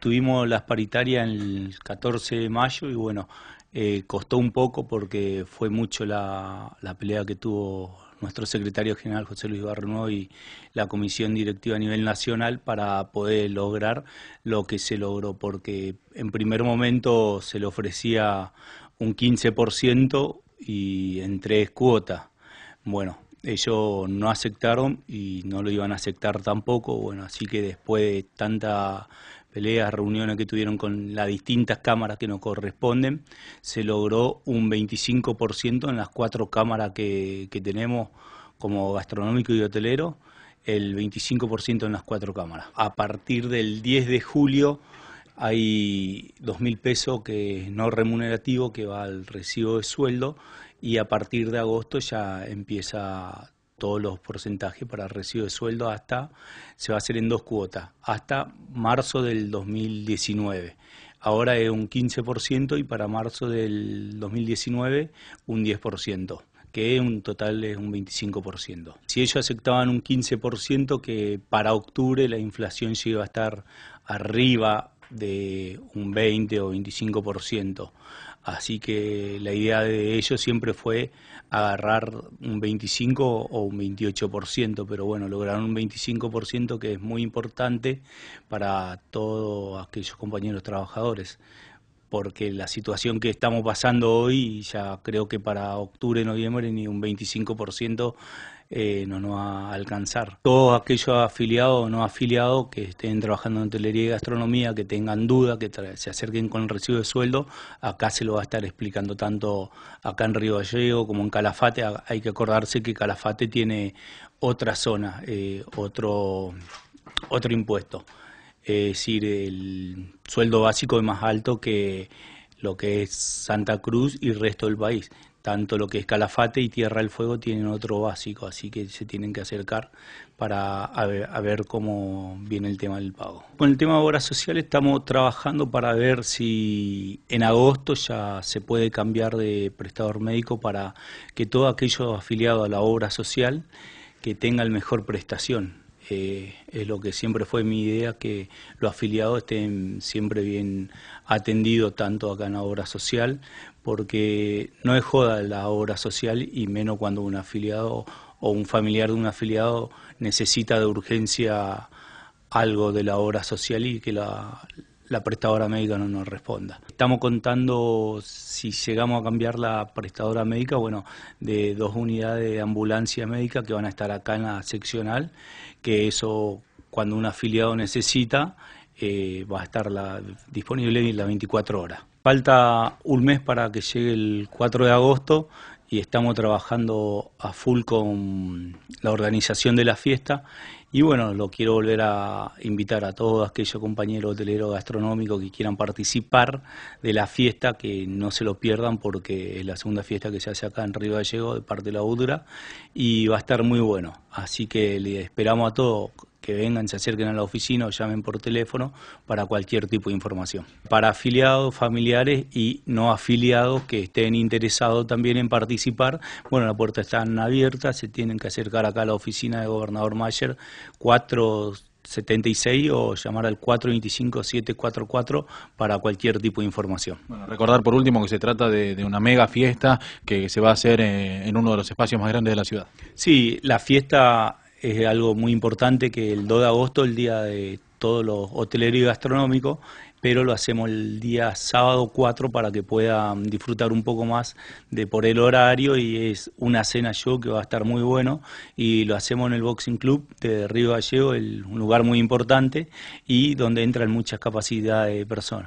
tuvimos las paritarias el 14 de mayo y bueno, eh, costó un poco porque fue mucho la, la, pelea que tuvo nuestro secretario general José Luis Barreno y la comisión directiva a nivel nacional para poder lograr lo que se logró, porque en primer momento se le ofrecía un 15% y en tres cuotas. Bueno, ellos no aceptaron y no lo iban a aceptar tampoco, bueno, así que después de tanta peleas, reuniones que tuvieron con las distintas cámaras que nos corresponden, se logró un 25% en las cuatro cámaras que, tenemos como gastronómico y hotelero, el 25% en las cuatro cámaras. A partir del 10 de julio hay 2.000 pesos que no remunerativo que va al recibo de sueldo y a partir de agosto ya empieza todos los porcentajes para recibo de sueldo hasta, se va a hacer en dos cuotas, hasta marzo del 2019. Ahora es un 15% y para marzo del 2019 un 10% que un total es un 25%. Si ellos aceptaban un 15%, que para octubre la inflación iba a estar arriba de un 20 o 25%. Así que la idea de ellos siempre fue agarrar un 25 o un 28%, pero bueno, lograron un 25% que es muy importante para todos aquellos compañeros trabajadores porque la situación que estamos pasando hoy, ya creo que para octubre, noviembre, ni un 25% eh, no nos va a alcanzar. Todos aquellos afiliados o no afiliados que estén trabajando en hotelería y gastronomía, que tengan dudas, que se acerquen con el recibo de sueldo, acá se lo va a estar explicando tanto acá en Río Gallego como en Calafate. Hay que acordarse que Calafate tiene otra zona, eh, otro, otro impuesto es decir, el sueldo básico es más alto que lo que es Santa Cruz y el resto del país. Tanto lo que es Calafate y Tierra del Fuego tienen otro básico, así que se tienen que acercar para ver, cómo viene el tema del pago. Con el tema de obra social estamos trabajando para ver si en agosto ya se puede cambiar de prestador médico para que todo aquellos afiliado a la obra social que tengan mejor prestación. Eh, es lo que siempre fue mi idea, que los afiliados estén siempre bien atendidos, tanto acá en la obra social, porque no es joda la obra social y menos cuando un afiliado o un familiar de un afiliado necesita de urgencia algo de la obra social y que la, la prestadora médica no nos responda. Estamos contando si llegamos a cambiar la prestadora médica, bueno, de dos unidades de ambulancia médica que van a estar acá en la seccional, que eso cuando un afiliado necesita eh, va a estar disponible en las 24 horas. Falta un mes para que llegue el 4 de agosto y estamos trabajando a full con la organización de la fiesta. Y bueno, lo quiero volver a invitar a todos aquellos compañeros hoteleros gastronómicos que quieran participar de la fiesta, que no se lo pierdan porque es la segunda fiesta que se hace acá en Río Gallego de parte de la Udura, y va a estar muy bueno. Así que le esperamos a todos que vengan, se acerquen a la oficina o llamen por teléfono para cualquier tipo de información. Para afiliados, familiares y no afiliados que estén interesados también en participar, bueno, la puerta está abierta, se tienen que acercar acá a la oficina de Gobernador Mayer 476 o llamar al 425-744 para cualquier tipo de información. Bueno, recordar por último que se trata de, una mega fiesta que se va a hacer eh, en uno de los espacios más grandes de la ciudad. Sí, la fiesta es algo muy importante que el 2 de agosto, el día de todos los hoteleros y gastronómicos, pero lo hacemos el día sábado 4 para que puedan disfrutar un poco más de por el horario y es una cena show que va a estar muy bueno y lo hacemos en el Boxing Club de Río Gallego, un lugar muy importante y donde entran muchas capacidades de personas.